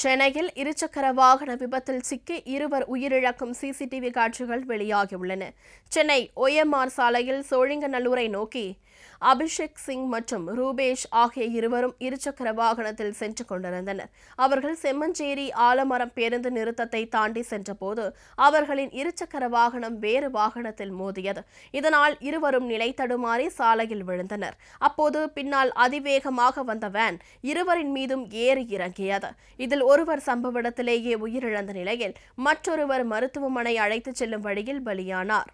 சென்னையில் இருசக்கர வாகன விபத்தில் சிக்கி இருவர் உயிரிழக்கும் சிசிடிவி காட்சிகள் வெளியாகியுள்ளன சென்னை ஒயம்ஆர் சாலையில் சோழிங்கநல்லூரை நோக்கி அபிஷேக் சிங் மற்றும் ரூபேஷ் ஆகிய இருவரும் இருசக்கர வாகனத்தில் சென்று கொண்டிருந்தனர் அவர்கள் செம்மஞ்சேரி ஆலமரம் பேருந்து நிறுத்தத்தை தாண்டி சென்றபோது அவர்களின் இருசக்கர வாகனம் வேறு வாகனத்தில் மோதியது இதனால் இருவரும் நிலை தடுமாறி சாலையில் விழுந்தனர் அப்போது பின்னால் அதிவேகமாக வந்த வேன் இருவரின் மீதும் ஏறி இறங்கியது இதில் ஒருவர் சம்பவ இடத்திலேயே உயிரிழந்த நிலையில் மற்றொருவர் மருத்துவமனை அழைத்துச் செல்லும் வழியில் பலியானார்